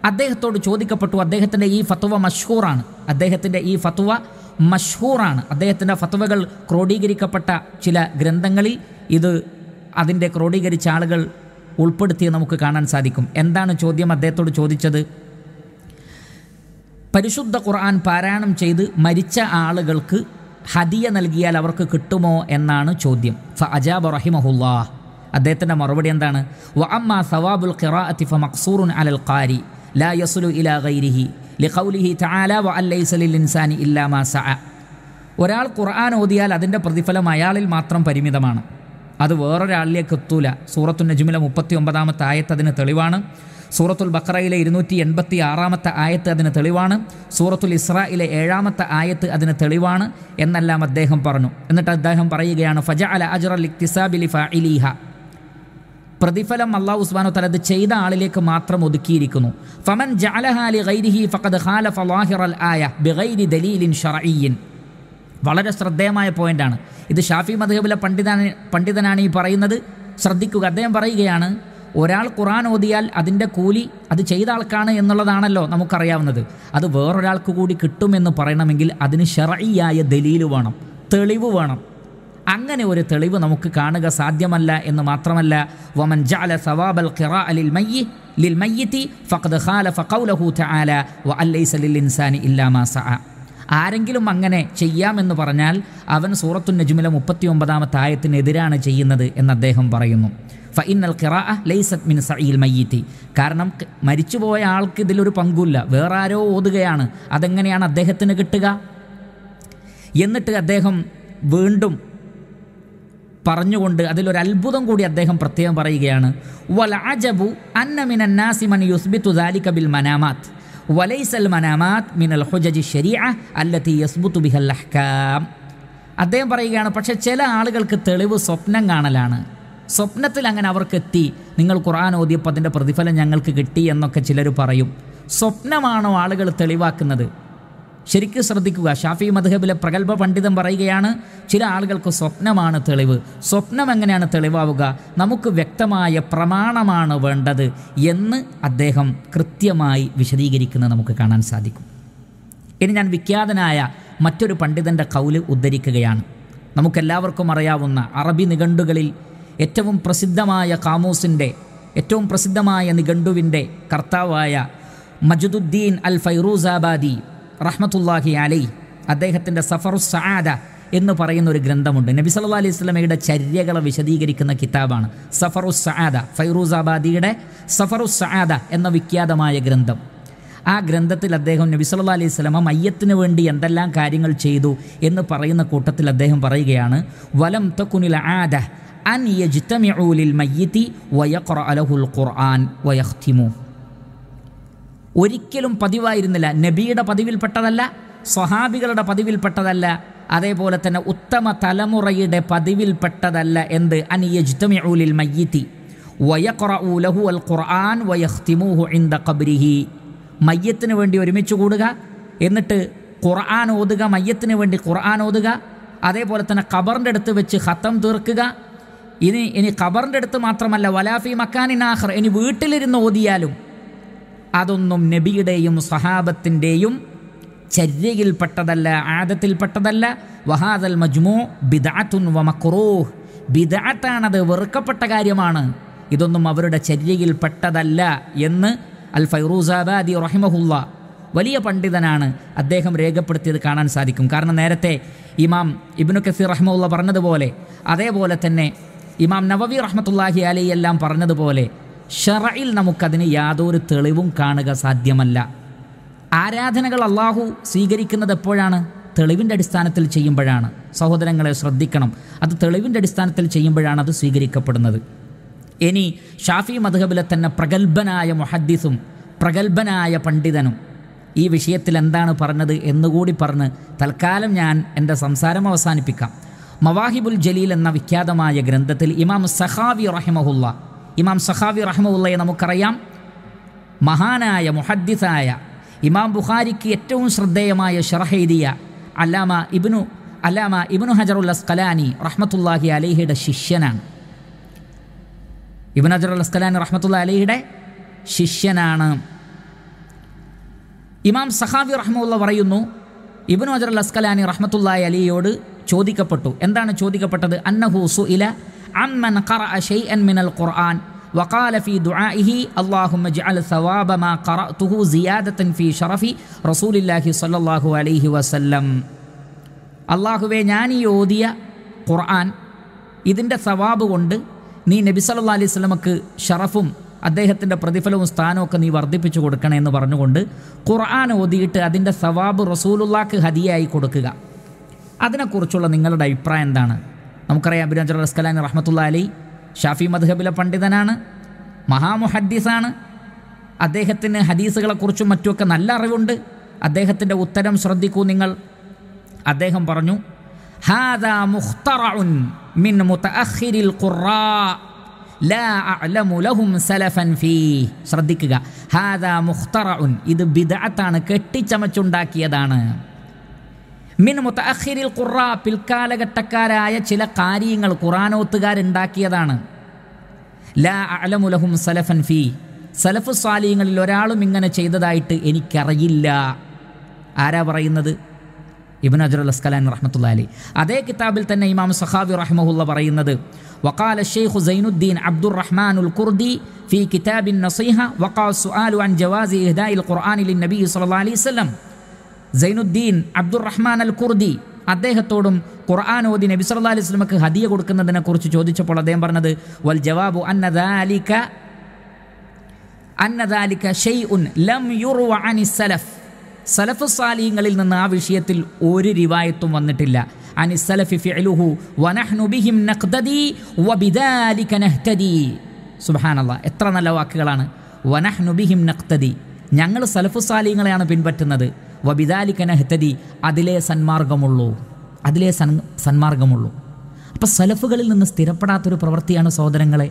അദ്ദേഹത്തോട് ചോദിക്കപ്പെട്ടു അദ്ദേഹത്തിൻ്റെ ഈ ഫത്വ മഷ്ഹൂറാണ് അദ്ദേഹത്തിൻ്റെ ഈ ഫത്വ മഷ്ഹൂറാണ് അദ്ദേഹത്തിൻ്റെ ഫത്വകൾ ക്രോഡീകരിക്കപ്പെട്ട ചില ഗ്രന്ഥങ്ങളിൽ ഇത് അതിൻ്റെ ക്രോഡീകരിച്ച ആളുകൾ ഉൾപ്പെടുത്തിയത് നമുക്ക് കാണാൻ സാധിക്കും എന്താണ് ചോദ്യം അദ്ദേഹത്തോട് ചോദിച്ചത് പരിശുദ്ധ ഖുർആൻ പാരായണം ചെയ്ത് മരിച്ച ആളുകൾക്ക് ഹദിയ നൽകിയാൽ അവർക്ക് കിട്ടുമോ എന്നാണ് ചോദ്യം ഫ അജാബ് റഹിമഹുല്ലാ അദ്ദേഹത്തിൻ്റെ മറുപടി എന്താണ് വ അമ്മ സവാബുൽ ഖിറാഅത്തി ഫ മക്സൂറുൻ അലൽ ഖാരി ലാ യസുലു ഇലാ ഗൈരിഹി ലിഖൗലിഹി തആല വ ലിൽ ഇൻസാനി ഇല്ലാ മാ സഅ ഒരാൾ ഖുർആൻ ഓതിയാൽ അതിൻ്റെ പ്രതിഫലം അയാളിൽ മാത്രം പരിമിതമാണ് അത് വേറൊരാളിലേക്ക് എത്തൂല സൂറത്തു നജുമിലെ മുപ്പത്തി ഒമ്പതാമത്തെ ആയത്ത് അതിന് തെളിവാണ് സൂറത്തുൽ ബക്രയിലെ ഇരുന്നൂറ്റി എൺപത്തി ആറാമത്തെ ആയത്ത് അതിന് തെളിവാണ് സൂറത്തുൽ ഇസ്രയിലെ ഏഴാമത്തെ ആയത്ത് അതിന് തെളിവാണ് എന്നെല്ലാം അദ്ദേഹം പറഞ്ഞു എന്നിട്ട് അദ്ദേഹം പറയുകയാണ് ഫജ അല അജറൽ ഇക്തിസാബിലി പ്രതിഫലം പ്രതിഫലം അള്ളാഹു ഉസ്മാനോ തലത് ചെയ്ത ആളിലേക്ക് മാത്രം ഒതുക്കിയിരിക്കുന്നു ഫമൻ ജഅലഹാലി ഗൈരിഹി ഫഖദ് ഖാലഫ ലാഹിറൽ ആയ ബിഗൈരി ദലീലിൻ ഷറഈൻ വളരെ ശ്രദ്ധേയമായ പോയിൻ്റാണ് ഇത് ഷാഫി മധുഹബിലെ പണ്ഡിതാണ് പണ്ഡിതനാണ് ഈ പറയുന്നത് ശ്രദ്ധിക്കുക അദ്ദേഹം പറയുകയാണ് ഒരാൾ ഖുറാൻ ഓതിയാൽ അതിൻ്റെ കൂലി അത് ചെയ്ത ആൾക്കാണ് എന്നുള്ളതാണല്ലോ നമുക്കറിയാവുന്നത് അത് വേറൊരാൾക്ക് കൂടി കിട്ടുമെന്ന് പറയണമെങ്കിൽ അതിന് ഷെറയ്യായ ദലീൽ വേണം തെളിവ് വേണം അങ്ങനെ ഒരു തെളിവ് നമുക്ക് കാണുക സാധ്യമല്ല എന്ന് മാത്രമല്ല വമൻ ജഅല സവാബൽ ഖിറാഅ ലിൽ മയ്യി ലിൽ ഫഖദ് തആല ലിൽ ഇൻസാനി ഇല്ലാ മാ സഅ ആരെങ്കിലും അങ്ങനെ ചെയ്യാമെന്ന് പറഞ്ഞാൽ അവൻ സൂറത്തു നജുമിലെ മുപ്പത്തി ഒമ്പതാമത്തെ ആയത്തിനെതിരാണ് ചെയ്യുന്നത് എന്ന് അദ്ദേഹം പറയുന്നു ഫൈനൽ ഖിറാ ലൈസത് മിൻ സഈൽ മയ്യത്തി കാരണം മരിച്ചുപോയ ആൾക്ക് ഇതിലൊരു പങ്കുമില്ല വേറെ ആരോ ഓതുകയാണ് അതെങ്ങനെയാണ് അദ്ദേഹത്തിന് കിട്ടുക എന്നിട്ട് അദ്ദേഹം വീണ്ടും പറഞ്ഞുകൊണ്ട് അതിലൊരു അത്ഭുതം കൂടി അദ്ദേഹം പ്രത്യേകം പറയുകയാണ് വൽ അജബു അന്നമിൻ അന്നാസിമൻ യുസ്ബിത്തു ദാലിക ബിൽ മനാമാത്ത് വലൈസൽ മനാമാത് മിനൽ ഹുജജി ഷെരിയ അല്ലത്തി യസ്ബുത്തു ബിഹൽ അഹ്കാം അദ്ദേഹം പറയുകയാണ് പക്ഷേ ചില ആളുകൾക്ക് തെളിവ് സ്വപ്നം കാണലാണ് സ്വപ്നത്തിൽ അങ്ങനെ അവർക്കെത്തി നിങ്ങൾ ഖുർആൻ ഓതിയപ്പോൾ അതിൻ്റെ പ്രതിഫലം ഞങ്ങൾക്ക് കിട്ടി എന്നൊക്കെ ചിലർ പറയും സ്വപ്നമാണോ ആളുകൾ തെളിവാക്കുന്നത് ശരിക്കും ശ്രദ്ധിക്കുക ഷാഫി മധുഹബിലെ പ്രഗത്ഭ പണ്ഡിതം പറയുകയാണ് ചില ആളുകൾക്ക് സ്വപ്നമാണ് തെളിവ് സ്വപ്നം എങ്ങനെയാണ് തെളിവാവുക നമുക്ക് വ്യക്തമായ പ്രമാണമാണ് വേണ്ടത് എന്ന് അദ്ദേഹം കൃത്യമായി വിശദീകരിക്കുന്നത് നമുക്ക് കാണാൻ സാധിക്കും ഇനി ഞാൻ വിഖ്യാതനായ മറ്റൊരു പണ്ഡിതൻ്റെ കൗല് ഉദ്ധരിക്കുകയാണ് നമുക്കെല്ലാവർക്കും അറിയാവുന്ന അറബി നിഘണ്ടുകളിൽ ഏറ്റവും പ്രസിദ്ധമായ കാമൂസിൻ്റെ ഏറ്റവും പ്രസിദ്ധമായ നിഘണ്ടുവിൻ്റെ കർത്താവായ മജുദുദ്ദീൻ അൽ ഫൈറൂസാബാദി റഹ്മത്തുല്ലാഹി അലൈ അദ്ദേഹത്തിൻ്റെ സഫറു സആദ എന്ന് പറയുന്ന ഒരു ഗ്രന്ഥമുണ്ട് നബി സല്ലാ അലൈഹി സ്വലമയുടെ ചര്യകളെ വിശദീകരിക്കുന്ന കിതാബാണ് സഫറു സആദ ഫൈറൂസാബാദിയുടെ സഫറു സആദ എന്ന വിഖ്യാതമായ ഗ്രന്ഥം ആ ഗ്രന്ഥത്തിൽ അദ്ദേഹം നബി സല്ലാ അലൈഹി സ്വലമ മയ്യത്തിന് വേണ്ടി എന്തെല്ലാം കാര്യങ്ങൾ ചെയ്തു എന്ന് പറയുന്ന കൂട്ടത്തിൽ അദ്ദേഹം പറയുകയാണ് വലം തക്കുനിൽ ആദ അൻ യജ്തമിഊലിൽ മയ്യത്തി വയഖ്റഅ ലഹുൽ ഖുർആൻ വയഖ്തിമു ഒരിക്കലും പതിവായിരുന്നില്ല നബിയുടെ പതിവിൽപ്പെട്ടതല്ല സ്വഹാബികളുടെ പതിവിൽപ്പെട്ടതല്ല അതേപോലെ തന്നെ ഉത്തമ തലമുറയുടെ പതിവിൽപ്പെട്ടതല്ല എന്ത് അനിയജ്തമിഊലിൽ മയ്യത്തി വയഖറഊലഹു അൽ ഖുർആൻ വയഖ്തിമൂഹു ഇന്ദ കബരിഹി മയ്യത്തിന് വേണ്ടി ഒരുമിച്ച് കൂടുക എന്നിട്ട് ഖുർആൻ ഓതുക മയ്യത്തിന് വേണ്ടി ഖുർആൻ ഓതുക അതേപോലെ തന്നെ ഖബറിൻ്റെ അടുത്ത് വെച്ച് ഹത്തം തീർക്കുക ഇനി ഇനി ഖബറിൻ്റെ അടുത്ത് മാത്രമല്ല വലാഫി മക്കാനിനാഹർ ഇനി വീട്ടിലിരുന്ന് ഓതിയാലും അതൊന്നും നബിയുടെയും സഹാബത്തിൻ്റെയും ചര്യയിൽപ്പെട്ടതല്ല ആദത്തിൽപ്പെട്ടതല്ല വഹാദൽ മജ്മു ബിദാത്തുൻ വമക്രൂഹ് ബിദാത്താണത് വെറുക്കപ്പെട്ട കാര്യമാണ് ഇതൊന്നും അവരുടെ ചര്യയിൽപ്പെട്ടതല്ല എന്ന് അൽ ഫൈറൂസാബാദി റഹിമഹുല്ല വലിയ പണ്ഡിതനാണ് അദ്ദേഹം രേഖപ്പെടുത്തിയത് കാണാൻ സാധിക്കും കാരണം നേരത്തെ ഇമാം ഇബിനു കസീർ റഹ്മുള്ള പറഞ്ഞതുപോലെ അതേപോലെ തന്നെ ഇമാം നവവി റഹ്മത്തുല്ലാഹി അലി എല്ലാം പറഞ്ഞതുപോലെ ഷറയിൽ നമുക്കതിന് യാതൊരു തെളിവും കാണുക സാധ്യമല്ല ആരാധനകൾ അള്ളാഹു സ്വീകരിക്കുന്നത് എപ്പോഴാണ് തെളിവിൻ്റെ അടിസ്ഥാനത്തിൽ ചെയ്യുമ്പോഴാണ് സഹോദരങ്ങളെ ശ്രദ്ധിക്കണം അത് തെളിവിൻ്റെ അടിസ്ഥാനത്തിൽ ചെയ്യുമ്പോഴാണ് അത് സ്വീകരിക്കപ്പെടുന്നത് ഇനി ഷാഫി മധുഹബിലെ തന്നെ പ്രഗത്ഭനായ മുഹദ്ദിസും പ്രഗത്ഭനായ പണ്ഡിതനും ഈ വിഷയത്തിൽ എന്താണ് പറഞ്ഞത് എന്നുകൂടി പറഞ്ഞ് തൽക്കാലം ഞാൻ എൻ്റെ സംസാരം അവസാനിപ്പിക്കാം മവാഹിബുൽ ജലീൽ എന്ന വിഖ്യാതമായ ഗ്രന്ഥത്തിൽ ഇമാം സഹാവി റഹിമഹുല്ല ഇമാം സഹാബി റഹ്മുല്ലയെ നമുക്കറിയാം മഹാനായ മുഹദ്ദിസായ ഇമാം ബുഖാരിക്ക് ഏറ്റവും ശ്രദ്ധേയമായ ഷറഹെയ്തിയ അല്ലാമ ഇബ്നു അല്ലാമ ഇബ്നു ഹജറുൽ സ്കലാനി റഹ്മത്തുല്ലാഹി അലഹിയുടെ ശിഷ്യനാണ് ഇബ്നു ഹജറുൽ സ്കലാനി റഹ്മത്തുള്ള അലഹിയുടെ ശിഷ്യനാണ് ഇമാം സഹാബി റഹ്മുല്ല പറയുന്നു ഇബ്നു ഹജറുൽ സ്കലാനി റഹ്മത്തുല്ലാഹി അലിയോട് ചോദിക്കപ്പെട്ടു എന്താണ് ചോദിക്കപ്പെട്ടത് അന്നഹൂസു ഇല عمن قرأ شيئا من القرآن وقال في دعائه اللهم اجعل ثواب ما قرأته زيادة في شرف رسول الله صلى الله عليه وسلم അള്ളാഹുവെ ഞാൻ ഈ ഓതിയ ഖുർആൻ ഇതിൻ്റെ സവാബ് കൊണ്ട് നീ നബി സല്ലാ അലൈഹി സ്വലമക്ക് ഷറഫും അദ്ദേഹത്തിൻ്റെ പ്രതിഫലവും സ്ഥാനമൊക്കെ നീ വർദ്ധിപ്പിച്ചു കൊടുക്കണേ എന്ന് പറഞ്ഞുകൊണ്ട് ഖുർആൻ ഓതിയിട്ട് അതിൻ്റെ സവാബ് റസൂലുള്ളാക്ക് ഹദിയായി കൊടുക്കുക അതിനെക്കുറിച്ചുള്ള നിങ്ങളുടെ അഭിപ്രായം എന്താണ് നമുക്കറിയാം അബിരാജ് റസ്കലാനി റഹ്മത്തുള്ള അലി ഷാഫി മദ്ഹബിലെ പണ്ഡിതനാണ് മഹാമുഹദ്ദീസാണ് അദ്ദേഹത്തിന് ഹദീസുകളെക്കുറിച്ചും മറ്റുമൊക്കെ നല്ല അറിവുണ്ട് അദ്ദേഹത്തിൻ്റെ ഉത്തരം ശ്രദ്ധിക്കൂ നിങ്ങൾ അദ്ദേഹം പറഞ്ഞു ഹാദാ മുഖ്തറഉൻ മിൻ ഖുറാ ലാ ലഹും സലഫൻ ഫീ ശ്രദ്ധിക്കുക ഹാദാ മുഖ്തറഉൻ ഇത് ബിദാത്താണ് കെട്ടിച്ചമച്ചുണ്ടാക്കിയതാണ് മിൻ ഖുറാ ഖുറ പിൽക്കാലഘട്ടക്കാരായ ചില കാര്യങ്ങൾ ഖുറാനോത്തുകാരുണ്ടാക്കിയതാണ് ലാ അലമുലഹും സലഫൻ ഫി സലഫ് സ്വാലിയങ്ങളിൽ ഒരാളും ഇങ്ങനെ ചെയ്തതായിട്ട് എനിക്കറിയില്ല ആരാ പറയുന്നത് ഇബിൻ അജുൽ അസ്കലാൻ റഹ്മത്തുള്ള അലി അതേ കിതാബിൽ തന്നെ ഇമാം സഹാബി റഹ്മുല്ല പറയുന്നത് وقال الشيخ زين الدين عبد الرحمن الكردي في كتاب النصيحة അൻ ജവാസി عن جواز إهداء القرآن للنبي صلى الله عليه وسلم സൈനുദ്ദീൻ അബ്ദുറഹ്മാൻ അൽ കുർദി അദ്ദേഹത്തോടും ഖുർആൻ ഓദി നബി സല്ലാ അലൈഹി സ്വലമക്ക് ഹദിയ കൊടുക്കുന്നതിനെ കുറിച്ച് ചോദിച്ചപ്പോൾ അദ്ദേഹം പറഞ്ഞത് വൽ ജവാബു അന്നദാലിക അന്നദാലിക ഷെയ് ലം യുറുവ അനി സലഫ് സലഫ് സാലിയങ്ങളിൽ നിന്ന് ആ വിഷയത്തിൽ ഒരു രിവായത്തും വന്നിട്ടില്ല അനി സലഫി ഫിഅലുഹു വനഹ്നു ബിഹിം നഖ്ദദി വബിദാലിക നഹ്തദി സുബ്ഹാനല്ലാഹ് എത്ര നല്ല വാക്കുകളാണ് വനഹ്നു ബിഹിം നഖ്തദി ഞങ്ങൾ സലഫ് സാലിയങ്ങളെയാണ് പിൻപറ്റുന്നത് വബിദാലിക്കന ഹെത്തതി അതിലേ സന്മാർഗമുള്ളൂ അതിലേ സൻ സന്മാർഗമുള്ളൂ അപ്പം സലഫുകളിൽ നിന്ന് സ്ഥിരപ്പെടാത്തൊരു പ്രവൃത്തിയാണ് സഹോദരങ്ങളെ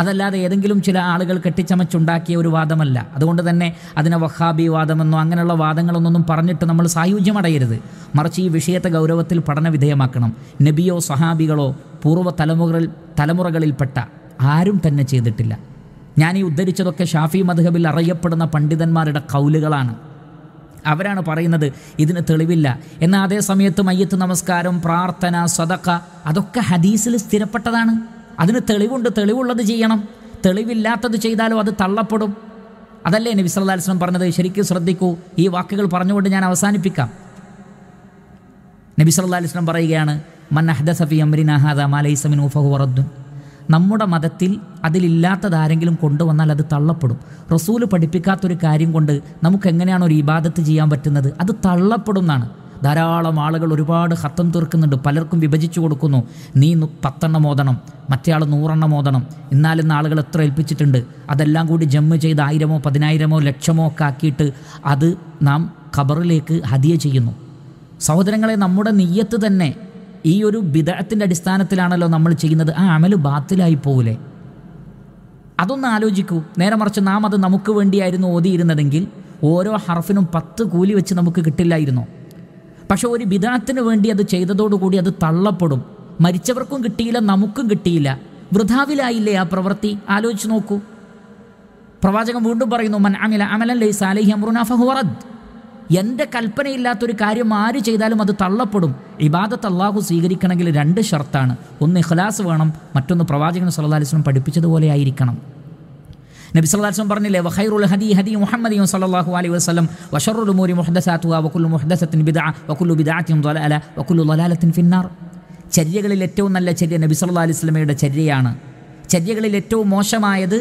അതല്ലാതെ ഏതെങ്കിലും ചില ആളുകൾ കെട്ടിച്ചമച്ചുണ്ടാക്കിയ ഒരു വാദമല്ല അതുകൊണ്ട് തന്നെ അതിനെ വഹാബി വാദമെന്നോ അങ്ങനെയുള്ള വാദങ്ങളൊന്നും പറഞ്ഞിട്ട് നമ്മൾ സായുജ്യമടയരുത് മറിച്ച് ഈ വിഷയത്തെ ഗൗരവത്തിൽ പഠന വിധേയമാക്കണം നബിയോ സഹാബികളോ പൂർവ്വ തലമുറകളിൽ തലമുറകളിൽപ്പെട്ട ആരും തന്നെ ചെയ്തിട്ടില്ല ഞാൻ ഈ ഉദ്ധരിച്ചതൊക്കെ ഷാഫി മധുഹബിൽ അറിയപ്പെടുന്ന പണ്ഡിതന്മാരുടെ കൗലുകളാണ് അവരാണ് പറയുന്നത് ഇതിന് തെളിവില്ല എന്നാൽ അതേ സമയത്ത് മയ്യത്ത് നമസ്കാരം പ്രാർത്ഥന സ്വതക്ക അതൊക്കെ ഹദീസിൽ സ്ഥിരപ്പെട്ടതാണ് അതിന് തെളിവുണ്ട് തെളിവുള്ളത് ചെയ്യണം തെളിവില്ലാത്തത് ചെയ്താലോ അത് തള്ളപ്പെടും അതല്ലേ നബി സല്ലാസ്ലം പറഞ്ഞത് ശരിക്കും ശ്രദ്ധിക്കൂ ഈ വാക്കുകൾ പറഞ്ഞുകൊണ്ട് ഞാൻ അവസാനിപ്പിക്കാം നബി സല്ലാ അലിസ്ലം പറയുകയാണ് മൻ അഹ്ദ സഫി അമ്രിനാഹാദ മാലൈസമിൻ ഉഫഹു വറദ്ദുൻ നമ്മുടെ മതത്തിൽ അതിലില്ലാത്തതാരെങ്കിലും കൊണ്ടുവന്നാൽ അത് തള്ളപ്പെടും റസൂല് പഠിപ്പിക്കാത്തൊരു കാര്യം കൊണ്ട് നമുക്ക് എങ്ങനെയാണ് ഒരു ഇബാദത്ത് ചെയ്യാൻ പറ്റുന്നത് അത് തള്ളപ്പെടും എന്നാണ് ധാരാളം ആളുകൾ ഒരുപാട് ഹത്തം തീർക്കുന്നുണ്ട് പലർക്കും വിഭജിച്ചു കൊടുക്കുന്നു നീ പത്തെണ്ണം ഓതണം ആൾ നൂറെണ്ണം ഓതണം എന്നാലും ആളുകൾ എത്ര ഏൽപ്പിച്ചിട്ടുണ്ട് അതെല്ലാം കൂടി ജമ്മ് ചെയ്ത് ആയിരമോ പതിനായിരമോ ലക്ഷമോ ഒക്കെ ആക്കിയിട്ട് അത് നാം ഖബറിലേക്ക് ഹതിയ ചെയ്യുന്നു സഹോദരങ്ങളെ നമ്മുടെ നെയ്യത്ത് തന്നെ ഈ ഒരു ബിദഴത്തിൻ്റെ അടിസ്ഥാനത്തിലാണല്ലോ നമ്മൾ ചെയ്യുന്നത് ആ അമല് ബാത്തിലായി പോവില്ലേ അതൊന്ന് ആലോചിക്കൂ നേരെ മറിച്ച് നാം അത് നമുക്ക് വേണ്ടിയായിരുന്നു ഓതിയിരുന്നതെങ്കിൽ ഓരോ ഹർഫിനും പത്ത് കൂലി വെച്ച് നമുക്ക് കിട്ടില്ലായിരുന്നു പക്ഷേ ഒരു ബിദാത്തിന് വേണ്ടി അത് ചെയ്തതോടുകൂടി അത് തള്ളപ്പെടും മരിച്ചവർക്കും കിട്ടിയില്ല നമുക്കും കിട്ടിയില്ല വൃഥാവിലായില്ലേ ആ പ്രവൃത്തി ആലോചിച്ച് നോക്കൂ പ്രവാചകൻ വീണ്ടും പറയുന്നു മൻ അമില അമലൻ ലൈ സാലിഹി ഫഹുറദ് എൻ്റെ കൽപ്പനയില്ലാത്തൊരു കാര്യം ആര് ചെയ്താലും അത് തള്ളപ്പെടും ഇബാദത്ത് അള്ളാഹു സ്വീകരിക്കണമെങ്കിൽ രണ്ട് ഷർത്താണ് ഒന്ന് ഇഖ്ലാസ് വേണം മറ്റൊന്ന് പ്രവാചകൻ അലൈഹി വസല്ലം പഠിപ്പിച്ചതുപോലെ ആയിരിക്കണം നബി സല്ലാസ്ലം പറഞ്ഞില്ലേ വഹൈറുൽ ഹദി ഹദി മുഹമ്മദിയും സല്ലാഹു അലൈ വസ്ലം വഷറുൽ മൂരി മുഹദസാത്തു വക്കുൽ മുഹദസത്തിൻ ബിദ വക്കുല്ലു ബിദാത്തിൻ ദൊലാല വക്കുല്ലു ദൊലാലത്തിൻ ഫിന്നാർ ചര്യകളിൽ ഏറ്റവും നല്ല ചര്യ നബി സല്ലാ അലൈഹി വസല്ലമയുടെ ചര്യയാണ് ചര്യകളിൽ ഏറ്റവും മോശമായത്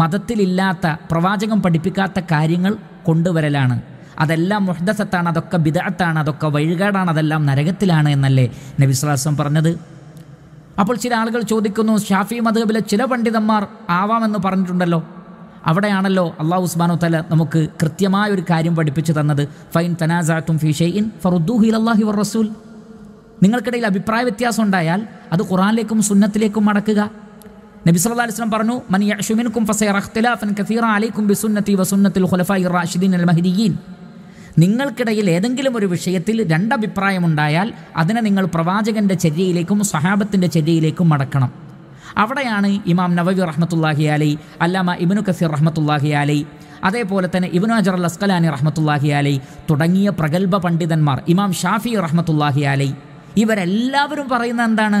മതത്തിലില്ലാത്ത പ്രവാചകം പഠിപ്പിക്കാത്ത കാര്യങ്ങൾ കൊണ്ടുവരലാണ് അതെല്ലാം മുഹ്ദസത്താണ് അതൊക്കെ ബിദഅത്താണ് അതൊക്കെ വഴികാടാണ് അതെല്ലാം നരകത്തിലാണ് എന്നല്ലേ നബിസ്ലാസം പറഞ്ഞത് അപ്പോൾ ചില ആളുകൾ ചോദിക്കുന്നു ഷാഫി മധുബിലെ ചില പണ്ഡിതന്മാർ ആവാമെന്ന് പറഞ്ഞിട്ടുണ്ടല്ലോ അവിടെയാണല്ലോ അള്ളാഹു ഉസ്മാനു തല നമുക്ക് കൃത്യമായ ഒരു കാര്യം പഠിപ്പിച്ചു തന്നത് ഫൈൻ തനാസാത്തും ഫിഷെയിൻ ഫറുദ്ദൂഹിൽ അള്ളാഹി വർ റസൂൽ നിങ്ങൾക്കിടയിൽ അഭിപ്രായ വ്യത്യാസം ഉണ്ടായാൽ അത് ഖുറാനിലേക്കും സുന്നത്തിലേക്കും മടക്കുക നബി അലൈഹി വസല്ലം പറഞ്ഞു മൻ യഷുമിൻകും ഫസയറ അഖ്തലാഫൻ കസീറ അലൈക്കും ബിസുന്നത്തി വസുന്നത്തിൽ ഖുലഫായി റാഷിദീൻ അൽ മഹ്ദിയീൻ നിങ്ങൾക്കിടയിൽ ഏതെങ്കിലും ഒരു വിഷയത്തിൽ രണ്ടഭിപ്രായമുണ്ടായാൽ അതിനെ നിങ്ങൾ പ്രവാചകൻ്റെ ചര്യയിലേക്കും സഹാബത്തിൻ്റെ ചര്യയിലേക്കും മടക്കണം അവിടെയാണ് ഇമാം നവവി റഹ്മത്തുല്ലാഹി അലൈ അല്ലാമ ഇബിനു കസീർ റഹ്മത്തുല്ലാഹി അലൈ അതേപോലെ തന്നെ ഇബിനു അജർ അൽ അസ്കലാനി റഹ്മത്തുല്ലാഹി അലൈ തുടങ്ങിയ പ്രഗത്ഭ പണ്ഡിതന്മാർ ഇമാം ഷാഫി റഹ്മത്തുല്ലാഹി അലൈ ഇവരെല്ലാവരും പറയുന്നത് എന്താണ്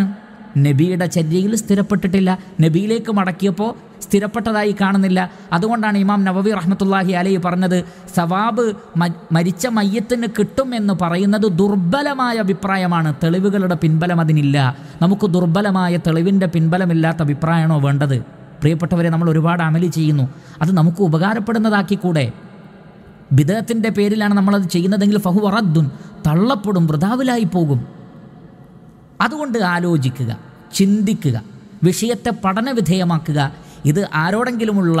നബിയുടെ ചര്യയിൽ സ്ഥിരപ്പെട്ടിട്ടില്ല നബിയിലേക്ക് മടക്കിയപ്പോൾ സ്ഥിരപ്പെട്ടതായി കാണുന്നില്ല അതുകൊണ്ടാണ് ഇമാം നവവി റഹ്മത്തുല്ലാഹി അലൈ പറഞ്ഞത് സവാബ് മരിച്ച മയ്യത്തിന് കിട്ടും എന്ന് പറയുന്നത് ദുർബലമായ അഭിപ്രായമാണ് തെളിവുകളുടെ പിൻബലം അതിനില്ല നമുക്ക് ദുർബലമായ തെളിവിൻ്റെ പിൻബലമില്ലാത്ത അഭിപ്രായമാണോ വേണ്ടത് പ്രിയപ്പെട്ടവരെ നമ്മൾ ഒരുപാട് അമലി ചെയ്യുന്നു അത് നമുക്ക് ഉപകാരപ്പെടുന്നതാക്കിക്കൂടെ ബിദത്തിൻ്റെ പേരിലാണ് നമ്മളത് ചെയ്യുന്നതെങ്കിൽ ഫഹു വറദ്ദുൻ തള്ളപ്പെടും വൃതാവിലായി പോകും അതുകൊണ്ട് ആലോചിക്കുക ചിന്തിക്കുക വിഷയത്തെ പഠനവിധേയമാക്കുക ഇത് ആരോടെങ്കിലുമുള്ള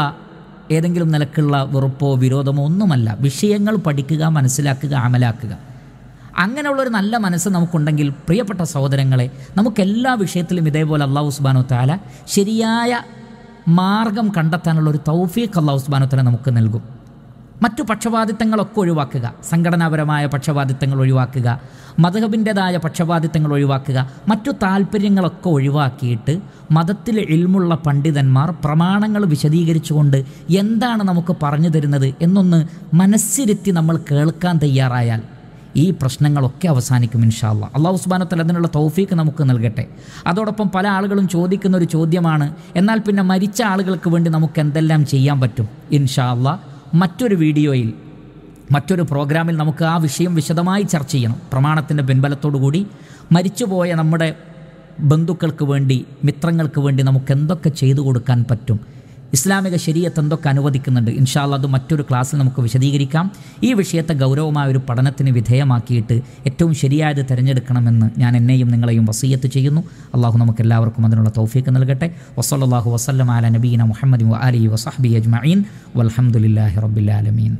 ഏതെങ്കിലും നിലക്കുള്ള വെറുപ്പോ വിരോധമോ ഒന്നുമല്ല വിഷയങ്ങൾ പഠിക്കുക മനസ്സിലാക്കുക അമലാക്കുക അങ്ങനെയുള്ളൊരു നല്ല മനസ്സ് നമുക്കുണ്ടെങ്കിൽ പ്രിയപ്പെട്ട സഹോദരങ്ങളെ നമുക്കെല്ലാ വിഷയത്തിലും ഇതേപോലെ അള്ളാഹു ഉസ്ബാനു താല ശരിയായ മാർഗം കണ്ടെത്താനുള്ള ഒരു തൗഫീഖ് അള്ളാഹു ഉസ്ബാനു താല നമുക്ക് നൽകും മറ്റു പക്ഷപാതിത്വങ്ങളൊക്കെ ഒഴിവാക്കുക സംഘടനാപരമായ പക്ഷപാതിത്വങ്ങൾ ഒഴിവാക്കുക മതഹബിൻ്റെതായ പക്ഷപാതിത്വങ്ങൾ ഒഴിവാക്കുക മറ്റു താല്പര്യങ്ങളൊക്കെ ഒഴിവാക്കിയിട്ട് മതത്തിൽ ഇൽമുള്ള പണ്ഡിതന്മാർ പ്രമാണങ്ങൾ വിശദീകരിച്ചുകൊണ്ട് എന്താണ് നമുക്ക് പറഞ്ഞു തരുന്നത് എന്നൊന്ന് മനസ്സിരുത്തി നമ്മൾ കേൾക്കാൻ തയ്യാറായാൽ ഈ പ്രശ്നങ്ങളൊക്കെ അവസാനിക്കും ഇൻഷാല്ല അള്ളാഹു ഉസ്ബാനത്തൽ അതിനുള്ള തൗഫീക്ക് നമുക്ക് നൽകട്ടെ അതോടൊപ്പം പല ആളുകളും ചോദിക്കുന്ന ഒരു ചോദ്യമാണ് എന്നാൽ പിന്നെ മരിച്ച ആളുകൾക്ക് വേണ്ടി നമുക്ക് എന്തെല്ലാം ചെയ്യാൻ പറ്റും ഇൻഷാല്ല മറ്റൊരു വീഡിയോയിൽ മറ്റൊരു പ്രോഗ്രാമിൽ നമുക്ക് ആ വിഷയം വിശദമായി ചർച്ച ചെയ്യണം പ്രമാണത്തിൻ്റെ കൂടി മരിച്ചുപോയ നമ്മുടെ ബന്ധുക്കൾക്ക് വേണ്ടി മിത്രങ്ങൾക്ക് വേണ്ടി നമുക്ക് എന്തൊക്കെ ചെയ്തു കൊടുക്കാൻ പറ്റും ഇസ്ലാമിക ശരീരത്ത് എന്തൊക്കെ അനുവദിക്കുന്നുണ്ട് ഇൻഷാല്ല അത് മറ്റൊരു ക്ലാസ്സിൽ നമുക്ക് വിശദീകരിക്കാം ഈ വിഷയത്തെ ഗൗരവമായ ഒരു പഠനത്തിന് വിധേയമാക്കിയിട്ട് ഏറ്റവും ശരിയായത് തിരഞ്ഞെടുക്കണമെന്ന് ഞാൻ എന്നെയും നിങ്ങളെയും വസീയത്ത് ചെയ്യുന്നു അള്ളാഹു നമുക്ക് എല്ലാവർക്കും അതിനുള്ള തൗഫീക്ക് നൽകട്ടെ വസല്ലാഹു വസ്ലം ആല നബീന മുഹമ്മദ് അലി വസഹബി അജ്മീൻ വലഹമുല്ലാഹി റബ്ബിലാലമീൻ